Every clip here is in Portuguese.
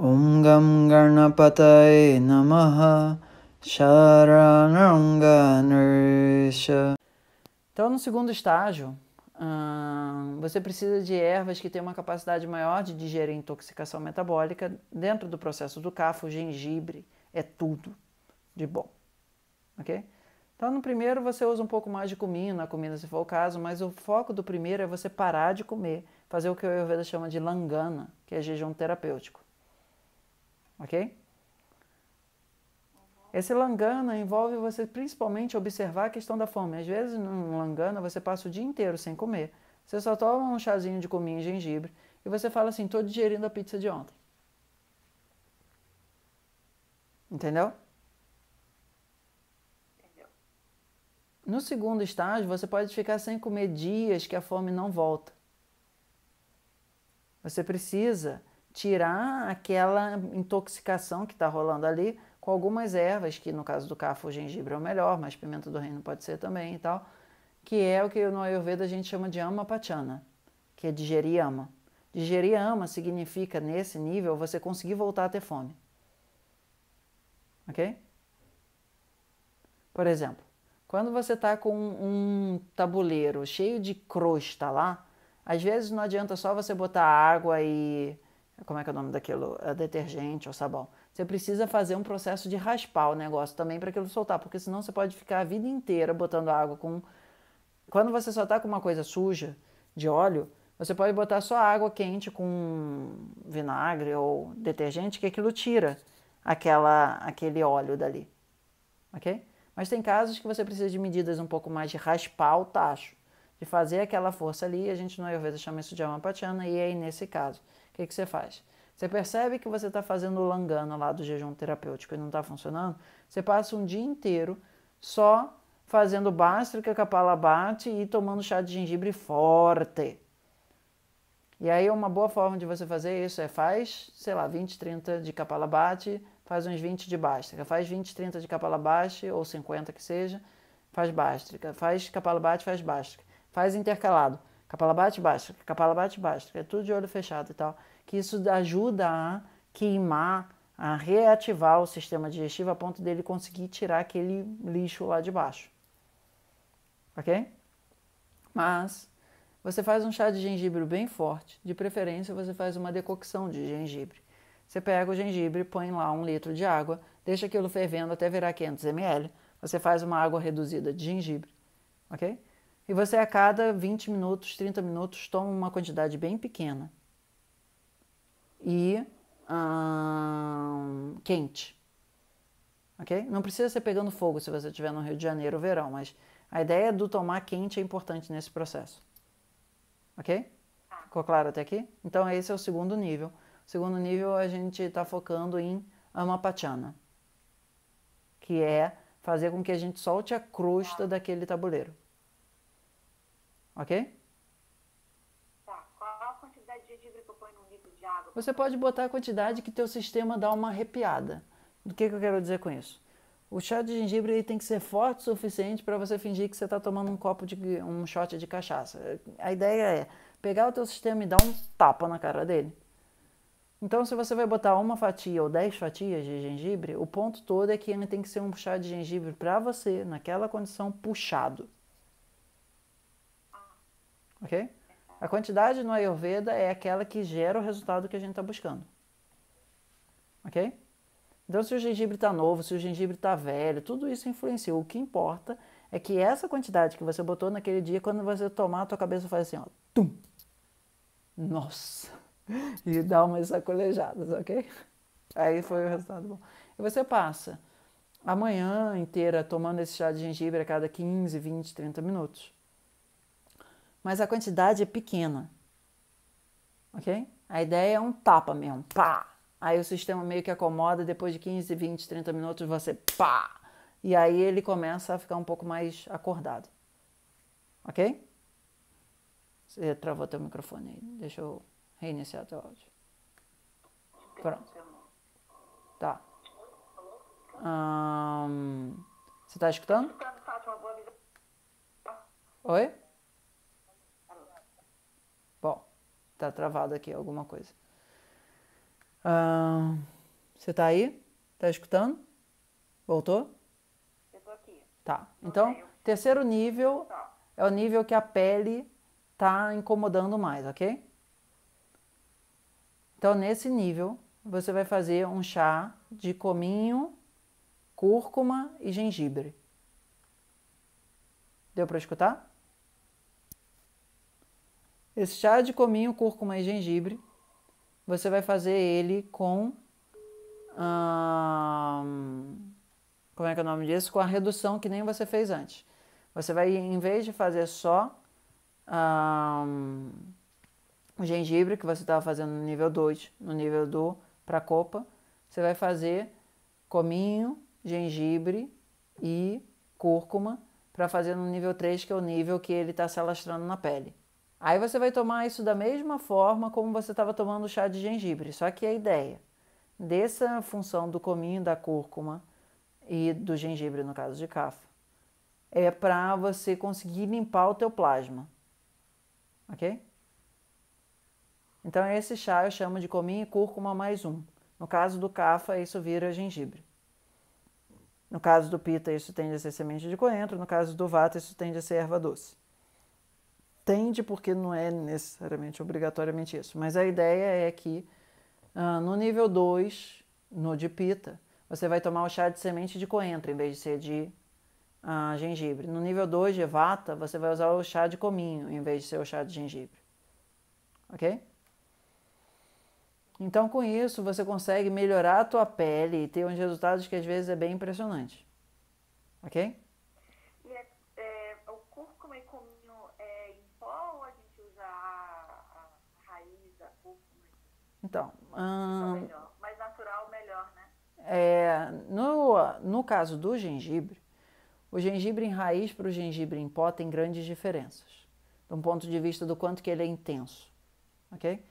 Om Gam Garnapataye Namaha Então, no segundo estágio, você precisa de ervas que têm uma capacidade maior de digerir intoxicação metabólica dentro do processo do cafo, gengibre, é tudo de bom, ok? Então, no primeiro, você usa um pouco mais de comida, a se for o caso, mas o foco do primeiro é você parar de comer, fazer o que o Ayurveda chama de langana, que é jejum terapêutico ok? Esse langana envolve você principalmente observar a questão da fome. Às vezes, num langana, você passa o dia inteiro sem comer. Você só toma um chazinho de cominho e gengibre e você fala assim: estou digerindo a pizza de ontem. Entendeu? No segundo estágio, você pode ficar sem comer dias que a fome não volta. Você precisa tirar aquela intoxicação que está rolando ali com algumas ervas, que no caso do cafo o gengibre é o melhor, mas pimenta do reino pode ser também e tal, que é o que no Ayurveda a gente chama de ama pachana que é digerir ama. Digerir ama significa, nesse nível, você conseguir voltar a ter fome. Ok? Por exemplo, quando você está com um tabuleiro cheio de crosta lá, às vezes não adianta só você botar água e como é que é o nome daquilo, é detergente ou sabão. Você precisa fazer um processo de raspar o negócio também para aquilo soltar, porque senão você pode ficar a vida inteira botando água com. Quando você só está com uma coisa suja de óleo, você pode botar só água quente com vinagre ou detergente, que aquilo tira aquela, aquele óleo dali. Ok? Mas tem casos que você precisa de medidas um pouco mais de raspar o tacho, de fazer aquela força ali. A gente no Ayurveda chama isso de amapatiana, e aí nesse caso que, que você faz? Você percebe que você está fazendo o langana lá do jejum terapêutico e não está funcionando? Você passa um dia inteiro só fazendo bástrica, capala bate e tomando chá de gengibre forte. E aí uma boa forma de você fazer isso é faz, sei lá, 20, 30 de capala bate, faz uns 20 de bástrica. Faz 20, 30 de capala bate ou 50 que seja, faz bástrica. Faz capala bate, faz bástrica. Faz intercalado. Kapalabhati baixa, Kapalabhati baixo, é tudo de olho fechado e tal, que isso ajuda a queimar, a reativar o sistema digestivo a ponto dele conseguir tirar aquele lixo lá de baixo. Ok? Mas você faz um chá de gengibre bem forte, de preferência você faz uma decocção de gengibre. Você pega o gengibre, põe lá um litro de água, deixa aquilo fervendo até virar 500 ml. Você faz uma água reduzida de gengibre, ok? E você a cada 20 minutos, 30 minutos, toma uma quantidade bem pequena. E hum, quente. Ok? Não precisa ser pegando fogo se você estiver no Rio de Janeiro, verão, mas a ideia do tomar quente é importante nesse processo. Ok? Tá. Ficou claro até aqui? Então esse é o segundo nível. O segundo nível a gente está focando em Amapachana, que é fazer com que a gente solte a crosta tá. daquele tabuleiro. Ok? Tá, qual a quantidade de gengibre que eu ponho de água? Você pode botar a quantidade que teu sistema dá uma arrepiada. O que, que eu quero dizer com isso? O chá de gengibre ele tem que ser forte o suficiente para você fingir que você está tomando um copo de um shot de cachaça. A ideia é pegar o teu sistema e dar um tapa na cara dele. Então, se você vai botar uma fatia ou dez fatias de gengibre, o ponto todo é que ele tem que ser um chá de gengibre para você, naquela condição, puxado ok? A quantidade no Ayurveda é aquela que gera o resultado que a gente está buscando, ok? Então, se o gengibre está novo, se o gengibre está velho, tudo isso influencia. O que importa é que essa quantidade que você botou naquele dia, quando você tomar, a tua cabeça faz assim, ó, tum! Nossa! E dá umas sacolejadas, ok? Aí foi o resultado bom. E você passa a manhã inteira tomando esse chá de gengibre a cada 15, 20, 30 minutos mas a quantidade é pequena. Ok? A ideia é um tapa mesmo, pá! Aí o sistema meio que acomoda, depois de 15, 20, 30 minutos você pá! E aí ele começa a ficar um pouco mais acordado. Ok? Você travou teu microfone aí. Deixa eu reiniciar teu áudio. Pronto. Tá. você está escutando? Tá Oi? Tá travado aqui alguma coisa. você tá aí? Tá escutando? Voltou? Eu tô aqui. Tá. Então, okay. terceiro nível tá. é o nível que a pele tá incomodando mais, ok? Então, nesse nível, você vai fazer um chá de cominho, cúrcuma e gengibre. Deu para escutar? Esse chá de cominho, cúrcuma e gengibre, você vai fazer ele com. Hum, como é que é o nome disso? Com a redução que nem você fez antes. Você vai, em vez de fazer só hum, o gengibre que você estava fazendo no nível 2, no nível do para copa, você vai fazer cominho, gengibre e cúrcuma para fazer no nível 3, que é o nível que ele está se alastrando na pele. Aí você vai tomar isso da mesma forma como você estava tomando o chá de gengibre, só que a ideia dessa função do cominho da cúrcuma e do gengibre no caso de cafa é para você conseguir limpar o teu plasma. OK? Então esse chá eu chamo de cominho e cúrcuma mais um. No caso do cafa, isso vira gengibre. No caso do pita, isso tende a ser semente de coentro. No caso do vata, isso tende a ser erva doce tende, porque não é necessariamente obrigatoriamente isso, mas a ideia é que ah, no nível 2, no de pita, você vai tomar o chá de semente de coentro em vez de ser de ah, gengibre. No nível 2 de vata, você vai usar o chá de cominho em vez de ser o chá de gengibre. Ok? Então, com isso, você consegue melhorar a tua pele e ter uns resultados que às vezes é bem impressionante. Ok? Então. Hum, Mais natural, melhor, né? É, no, no caso do gengibre, o gengibre em raiz para o gengibre em pó tem grandes diferenças, do ponto de vista do quanto que ele é intenso, ok?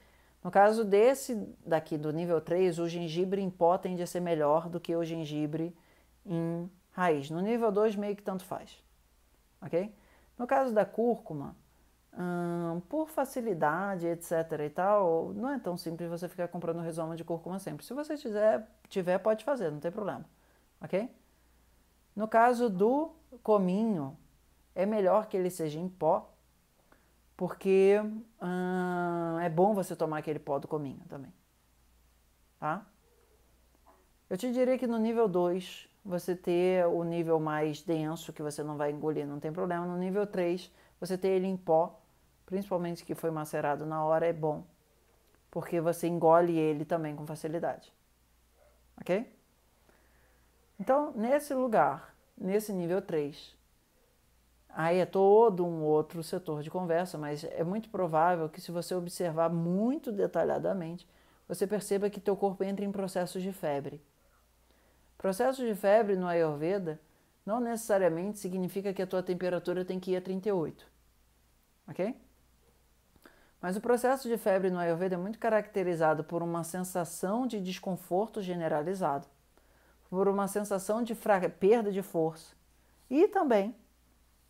No caso desse daqui do nível 3, o gengibre em pó tende a ser melhor do que o gengibre em raiz. No nível 2, meio que tanto faz, ok? No caso da cúrcuma, Hum, por facilidade, etc e tal, não é tão simples você ficar comprando resoma de cúrcuma é sempre. Se você tiver, tiver, pode fazer, não tem problema, ok? No caso do cominho, é melhor que ele seja em pó, porque hum, é bom você tomar aquele pó do cominho também, tá? Eu te diria que no nível 2, você ter o nível mais denso, que você não vai engolir, não tem problema. No nível 3, você ter ele em pó, principalmente que foi macerado na hora, é bom, porque você engole ele também com facilidade. Ok? Então, nesse lugar, nesse nível 3, aí é todo um outro setor de conversa, mas é muito provável que se você observar muito detalhadamente, você perceba que teu corpo entra em processos de febre. Processos de febre no Ayurveda não necessariamente significa que a tua temperatura tem que ir a 38, ok? Mas o processo de febre no Ayurveda é muito caracterizado por uma sensação de desconforto generalizado, por uma sensação de perda de força e também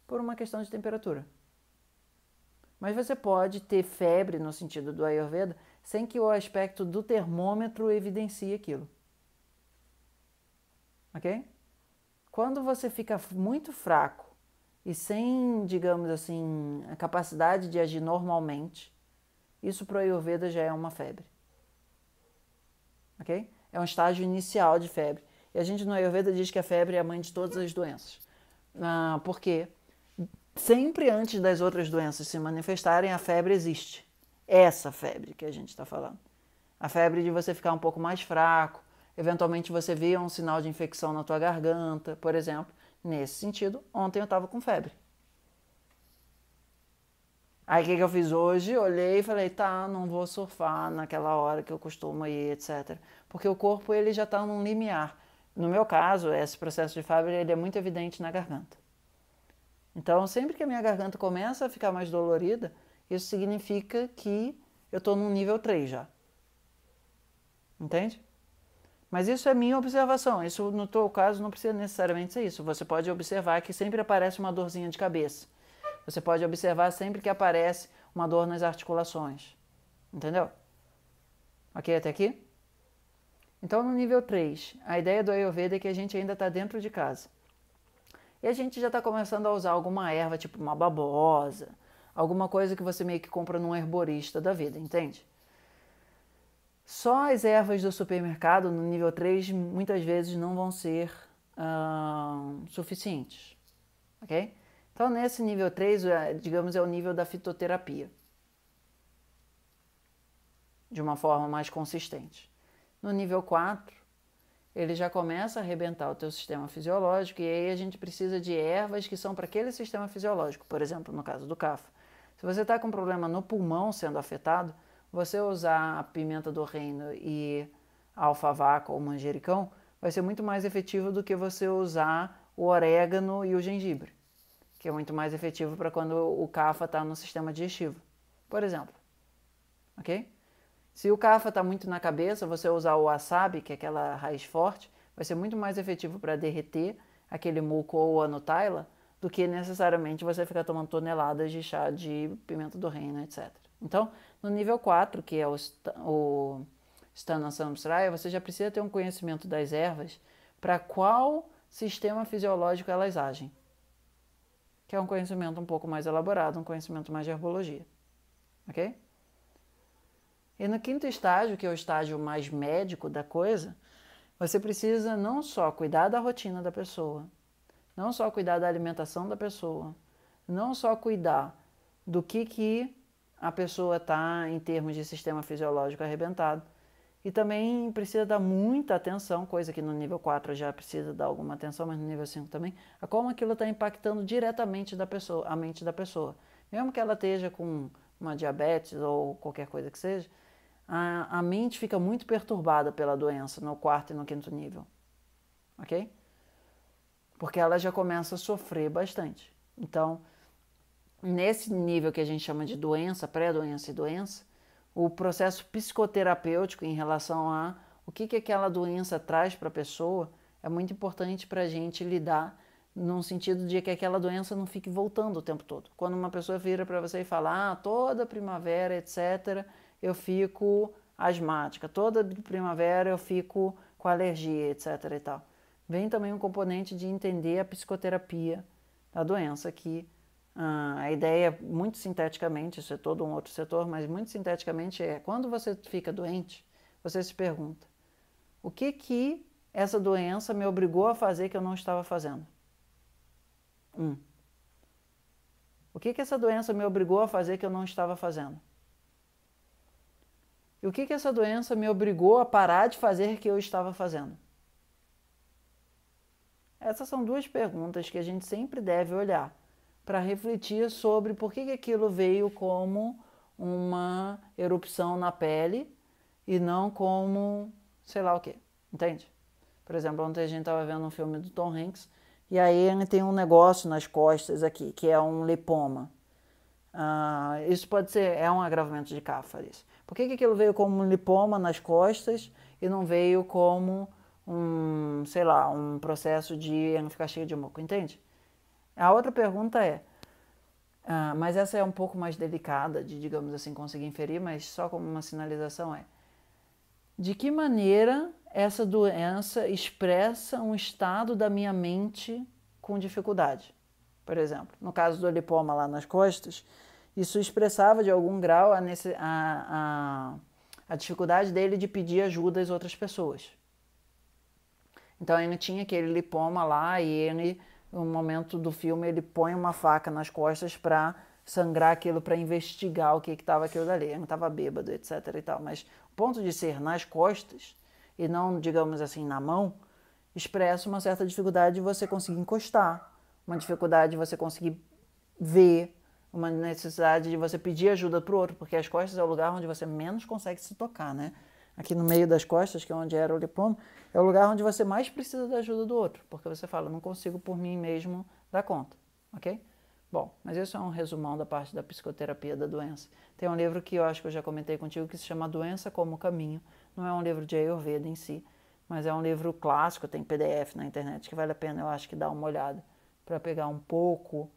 por uma questão de temperatura. Mas você pode ter febre no sentido do Ayurveda sem que o aspecto do termômetro evidencie aquilo. Ok? Quando você fica muito fraco e sem, digamos assim, a capacidade de agir normalmente, isso para o Ayurveda já é uma febre. Ok? É um estágio inicial de febre. E a gente no Ayurveda diz que a febre é a mãe de todas as doenças. Ah, quê? sempre antes das outras doenças se manifestarem, a febre existe. Essa febre que a gente está falando. A febre de você ficar um pouco mais fraco, Eventualmente você vê um sinal de infecção na tua garganta, por exemplo. Nesse sentido, ontem eu estava com febre. Aí o que, que eu fiz hoje? Olhei e falei, tá, não vou surfar naquela hora que eu costumo ir, etc. Porque o corpo ele já está num limiar. No meu caso, esse processo de febre ele é muito evidente na garganta. Então, sempre que a minha garganta começa a ficar mais dolorida, isso significa que eu estou num nível 3 já. Entende? Mas isso é minha observação. Isso, no teu caso, não precisa necessariamente ser isso. Você pode observar que sempre aparece uma dorzinha de cabeça. Você pode observar sempre que aparece uma dor nas articulações. Entendeu? Ok até aqui? Então, no nível 3, a ideia do Ayurveda é que a gente ainda está dentro de casa. E a gente já está começando a usar alguma erva, tipo uma babosa, alguma coisa que você meio que compra num herborista da vida, entende? Só as ervas do supermercado no nível 3 muitas vezes não vão ser uh, suficientes, ok? Então, nesse nível 3, é, digamos, é o nível da fitoterapia, de uma forma mais consistente. No nível 4, ele já começa a arrebentar o teu sistema fisiológico e aí a gente precisa de ervas que são para aquele sistema fisiológico, por exemplo, no caso do CAF. Se você está com problema no pulmão sendo afetado, você usar a pimenta do reino e alfavaca ou manjericão vai ser muito mais efetivo do que você usar o orégano e o gengibre, que é muito mais efetivo para quando o cafa está no sistema digestivo, por exemplo. Ok? Se o cafa está muito na cabeça, você usar o wasabi, que é aquela raiz forte, vai ser muito mais efetivo para derreter aquele muco ou a nutaila do que necessariamente você ficar tomando toneladas de chá de pimenta do reino, etc. Então, no nível 4, que é o, o Stanasambhsraya, você já precisa ter um conhecimento das ervas para qual sistema fisiológico elas agem, que é um conhecimento um pouco mais elaborado, um conhecimento mais de herbologia, ok? E no quinto estágio, que é o estágio mais médico da coisa, você precisa não só cuidar da rotina da pessoa, não só cuidar da alimentação da pessoa, não só cuidar do que, que a pessoa está, em termos de sistema fisiológico, arrebentado. E também precisa dar muita atenção, coisa que no nível 4 já precisa dar alguma atenção, mas no nível 5 também, a como aquilo está impactando diretamente da pessoa, a mente da pessoa. Mesmo que ela esteja com uma diabetes ou qualquer coisa que seja, a, a mente fica muito perturbada pela doença no quarto e no quinto nível. Ok? Porque ela já começa a sofrer bastante. Então, nesse nível que a gente chama de doença, pré-doença e doença, o processo psicoterapêutico em relação a o que, que aquela doença traz para a pessoa é muito importante para a gente lidar num sentido de que aquela doença não fique voltando o tempo todo. Quando uma pessoa vira para você e fala, ah, toda primavera, etc., eu fico asmática, toda primavera eu fico com alergia, etc. e tal. Vem também um componente de entender a psicoterapia da doença que ah, a ideia, é muito sinteticamente, isso é todo um outro setor, mas muito sinteticamente é quando você fica doente, você se pergunta: o que que essa doença me obrigou a fazer que eu não estava fazendo? Um. O que que essa doença me obrigou a fazer que eu não estava fazendo? E o que que essa doença me obrigou a parar de fazer que eu estava fazendo? Essas são duas perguntas que a gente sempre deve olhar para refletir sobre por que, que aquilo veio como uma erupção na pele e não como sei lá o que, entende? Por exemplo, ontem a gente estava vendo um filme do Tom Hanks e aí ele tem um negócio nas costas aqui, que é um lipoma. Ah, isso pode ser, é um agravamento de cáfares. Por que, que aquilo veio como um lipoma nas costas e não veio como um, sei lá, um processo de ficar cheio de moco, entende? A outra pergunta é, ah, mas essa é um pouco mais delicada de, digamos assim, conseguir inferir, mas só como uma sinalização é: de que maneira essa doença expressa um estado da minha mente com dificuldade? Por exemplo, no caso do lipoma lá nas costas, isso expressava de algum grau a, nesse, a, a, a dificuldade dele de pedir ajuda às outras pessoas. Então ele tinha aquele lipoma lá e ele no momento do filme ele põe uma faca nas costas para sangrar aquilo para investigar o que que estava aquilo dali. Ele não estava bêbado, etc. e tal. Mas o ponto de ser nas costas e não, digamos assim, na mão, expressa uma certa dificuldade de você conseguir encostar, uma dificuldade de você conseguir ver, uma necessidade de você pedir ajuda pro outro, porque as costas é o lugar onde você menos consegue se tocar, né? aqui no meio das costas, que é onde era o diploma, é o lugar onde você mais precisa da ajuda do outro, porque você fala, não consigo por mim mesmo dar conta, ok? Bom, mas isso é um resumão da parte da psicoterapia da doença. Tem um livro que eu acho que eu já comentei contigo que se chama Doença como Caminho. Não é um livro de Ayurveda em si, mas é um livro clássico, tem PDF na internet que vale a pena, eu acho que dar uma olhada para pegar um pouco.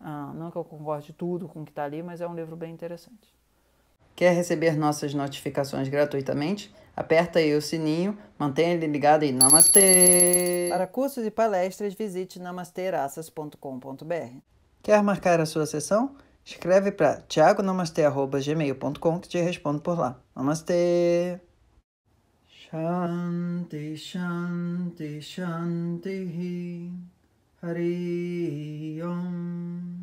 Ah, não que eu concorde tudo com o que está ali, mas é um livro bem interessante. Quer receber nossas notificações gratuitamente? Aperta aí o sininho, mantenha ele ligado e namastê! Para cursos e palestras, visite namasteraças.com.br. Quer marcar a sua sessão? Escreve para tiagonamastê.gmail.com que te respondo por lá. Namastê! Shanti, Shanti, Shanti, Hari Om.